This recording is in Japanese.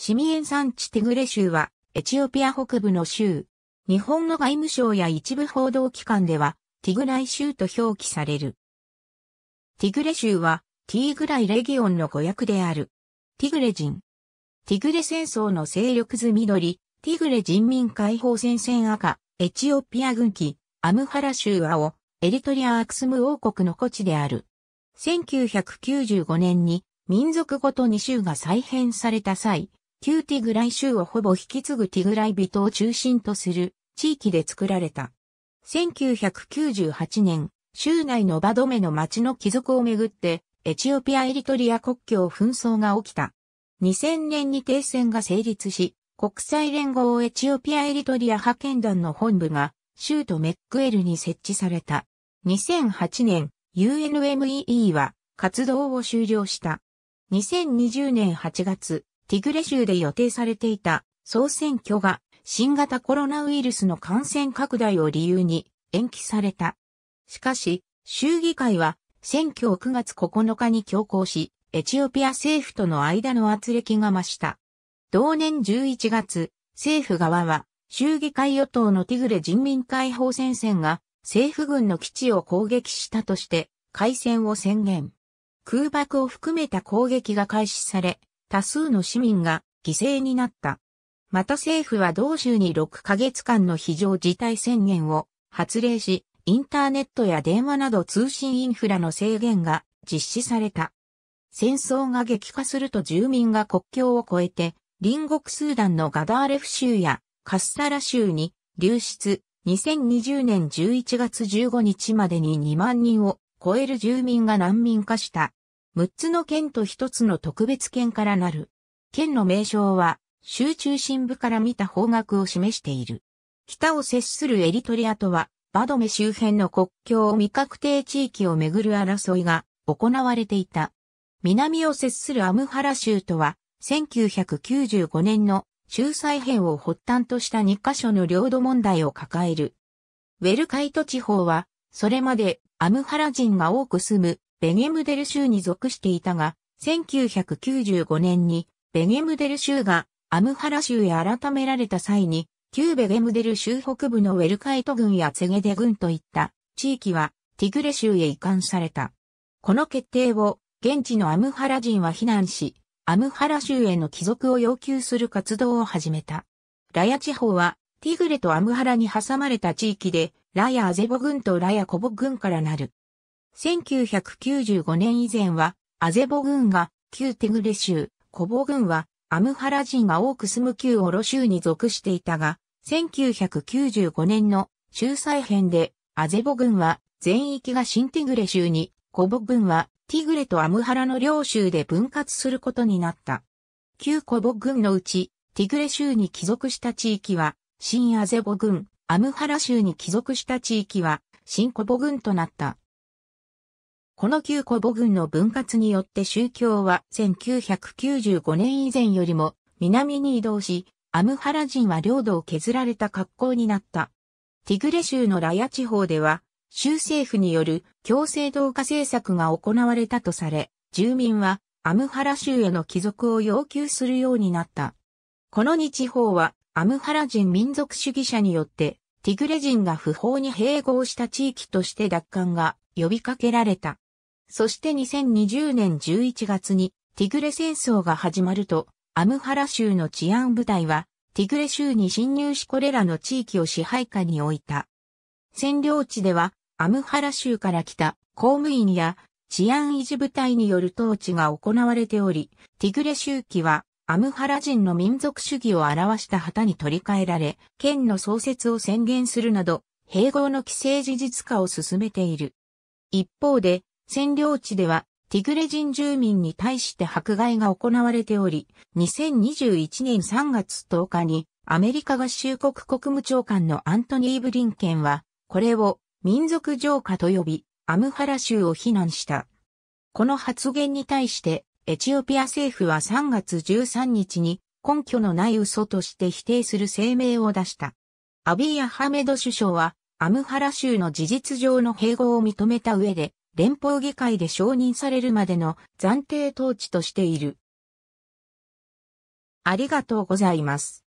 シミエン産地ティグレ州は、エチオピア北部の州。日本の外務省や一部報道機関では、ティグライ州と表記される。ティグレ州は、ティーグライレギオンの語訳である。ティグレ人。ティグレ戦争の勢力図緑、ティグレ人民解放戦線赤、エチオピア軍機、アムハラ州青、エリトリアアクスム王国の古地である。1995年に民族ごとに州が再編された際、旧ティグライ州をほぼ引き継ぐティグライ人を中心とする地域で作られた。1998年、州内のバドメの町の帰属をめぐって、エチオピア・エリトリア国境紛争が起きた。2000年に停戦が成立し、国際連合エチオピア・エリトリア派遣団の本部が、州都メックエルに設置された。2008年、UNMEE は活動を終了した。2020年8月、ティグレ州で予定されていた総選挙が新型コロナウイルスの感染拡大を理由に延期された。しかし、州議会は選挙を9月9日に強行し、エチオピア政府との間の圧力が増した。同年11月、政府側は、州議会与党のティグレ人民解放戦線が政府軍の基地を攻撃したとして、開戦を宣言。空爆を含めた攻撃が開始され、多数の市民が犠牲になった。また政府は同州に6ヶ月間の非常事態宣言を発令し、インターネットや電話など通信インフラの制限が実施された。戦争が激化すると住民が国境を越えて、隣国スーダンのガダーレフ州やカッサラ州に流出、2020年11月15日までに2万人を超える住民が難民化した。6つの県と1つの特別県からなる。県の名称は、州中心部から見た方角を示している。北を接するエリトリアとは、バドメ周辺の国境未確定地域をめぐる争いが行われていた。南を接するアムハラ州とは、1995年の州再編を発端とした2カ所の領土問題を抱える。ウェルカイト地方は、それまでアムハラ人が多く住むベゲムデル州に属していたが、1995年にベゲムデル州がアムハラ州へ改められた際に、旧ベゲムデル州北部のウェルカイト軍やツゲデ軍といった地域はティグレ州へ移管された。この決定を現地のアムハラ人は非難し、アムハラ州への帰属を要求する活動を始めた。ラヤ地方はティグレとアムハラに挟まれた地域で、ラヤアゼボ軍とラヤコボ軍からなる。1995年以前は、アゼボ軍が旧テグレ州、コボ軍はアムハラ人が多く住む旧オロ州に属していたが、1995年の州再編で、アゼボ軍は全域が新テグレ州に、コボ軍はティグレとアムハラの両州で分割することになった。旧コボ軍のうち、ティグレ州に帰属した地域は、新アゼボ軍、アムハラ州に帰属した地域は、新コボ軍となった。この旧古母軍の分割によって宗教は1995年以前よりも南に移動し、アムハラ人は領土を削られた格好になった。ティグレ州のラヤ地方では、州政府による強制同化政策が行われたとされ、住民はアムハラ州への帰属を要求するようになった。この2地方はアムハラ人民族主義者によって、ティグレ人が不法に併合した地域として奪還が呼びかけられた。そして2020年11月にティグレ戦争が始まると、アムハラ州の治安部隊は、ティグレ州に侵入しこれらの地域を支配下に置いた。占領地では、アムハラ州から来た公務員や治安維持部隊による統治が行われており、ティグレ州旗はアムハラ人の民族主義を表した旗に取り替えられ、県の創設を宣言するなど、併合の既成事実化を進めている。一方で、占領地では、ティグレ人住民に対して迫害が行われており、2021年3月10日にアメリカ合衆国国務長官のアントニー・ブリンケンは、これを民族浄化と呼び、アムハラ州を非難した。この発言に対して、エチオピア政府は3月13日に根拠のない嘘として否定する声明を出した。アビー・アハメド首相は、アムハラ州の事実上の併合を認めた上で、連邦議会で承認されるまでの暫定統治としている。ありがとうございます。